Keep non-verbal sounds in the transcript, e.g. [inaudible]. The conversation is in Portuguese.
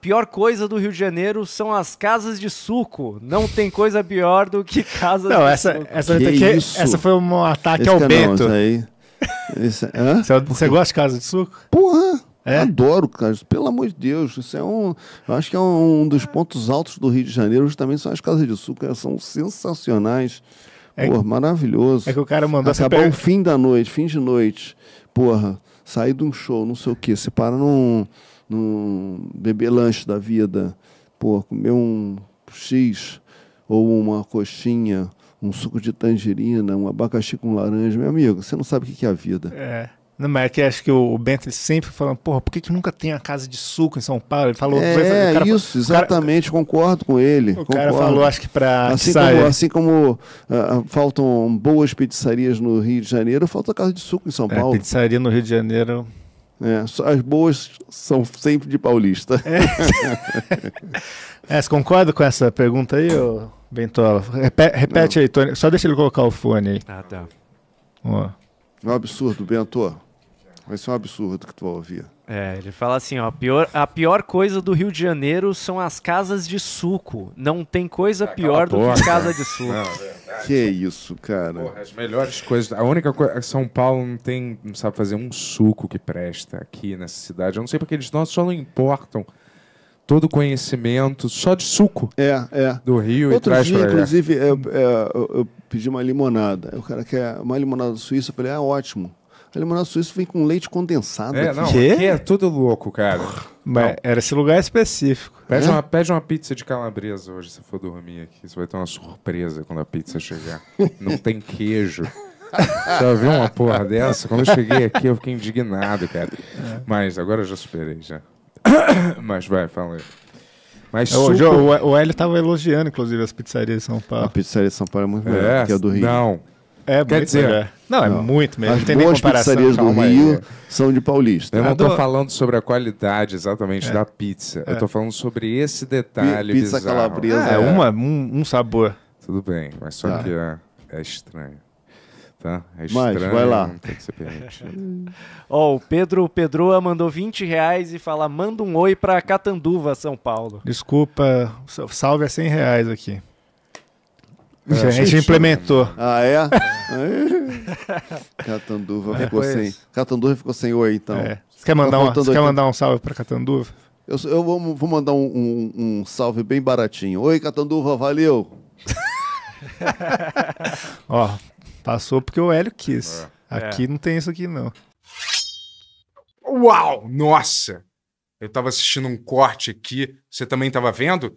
pior coisa do Rio de Janeiro são as casas de suco. Não tem coisa pior do que casas não, de essa, suco. Essa, que que, essa foi um ataque Esse ao Bento. Tá aí. Esse, [laughs] você, você gosta de casa de suco? Porra! É? Adoro, cara. Pelo amor de Deus. Isso é um. Eu acho que é um dos pontos altos do Rio de Janeiro. Também são as casas de suco. Elas são sensacionais. É, Porra, maravilhoso. É que o cara mandou Acabar per... o fim da noite, fim de noite. Porra, sair de um show, não sei o quê. Você para num num beber lanche da vida, pô, comer um X ou uma coxinha, um suco de tangerina, um abacaxi com laranja, meu amigo, você não sabe o que é a vida. É. Não, mas é que acho que o Bentley sempre falando, porra, por que, que nunca tem a casa de suco em São Paulo? Ele falou. É, cara, isso, exatamente, cara, concordo com ele. O concordo. cara falou, acho que para. Assim, assim como, uh, faltam boas pizzarias no Rio de Janeiro, falta casa de suco em São é, Paulo. Pizzaria no Rio de Janeiro é, as boas são sempre de paulista. É. [laughs] é, você concorda com essa pergunta aí, ô Bentola? Repete, repete aí, Tony. Só deixa ele colocar o fone aí. Ah, tá. Ó. É um absurdo, Bento. Vai ser um absurdo que tu vai ouvir. É, ele fala assim, ó, a pior, a pior coisa do Rio de Janeiro são as casas de suco. Não tem coisa pior do que que casa de suco. Não, é que isso, cara. Porra, as melhores coisas. A única coisa. São Paulo não tem. Não sabe fazer um suco que presta aqui nessa cidade. Eu não sei porque eles não, só não importam todo o conhecimento só de suco é, é. do Rio Outro e traz dia, pra inclusive, é, é, eu, eu, pedi uma limonada. O cara quer uma limonada suíça. Eu falei, ah, é ótimo. É a limonada suíça vem com leite condensado. É, aqui. não, Quê? aqui é tudo louco, cara. Mas Não. era esse lugar específico. Pede, É? uma, pede uma pizza de calabresa hoje, se for dormir aqui. Você vai ter uma surpresa quando a pizza chegar. Não tem queijo. Já viu uma porra dessa? Quando eu cheguei aqui, eu fiquei indignado, cara. Mas agora eu já superei, já. [coughs] Mas vai, fala aí. Mas Ô, é, super... o, o Hélio tava elogiando, inclusive, as pizzarias de São A pizzaria de São Paulo é muito melhor é, que a do Rio. Não, é Quer dizer, melhor. Não, é não. muito mesmo. As tem boas pizzarias do Rio aí. são de paulista. Eu não estou falando sobre a qualidade exatamente é. da pizza. É. Eu estou falando sobre esse detalhe Pizza bizarro. calabresa. Ah, é, é, uma, um, um, sabor. Tudo bem, mas só tá. que é, é estranho. Tá? É estranho, Mas, vai lá. [laughs] Ó, oh, o Pedro Pedroa mandou 20 reais e fala: manda um oi para Catanduva, São Paulo. Desculpa, salve a 100 reais aqui. É, a gente implementou. Ah, é? [laughs] Catanduva ficou sem. Catanduva ficou sem oi, então. É. Você quer mandar, tá um, você quer mandar um salve para Catanduva? Eu, eu, vou, mandar um, um, um salve bem baratinho. Oi, Catanduva, valeu! [laughs] Ó, passou porque o Hélio quis. É. Aqui não tem isso aqui, não. Uau! Nossa! Eu tava assistindo um corte aqui. Você também tava vendo?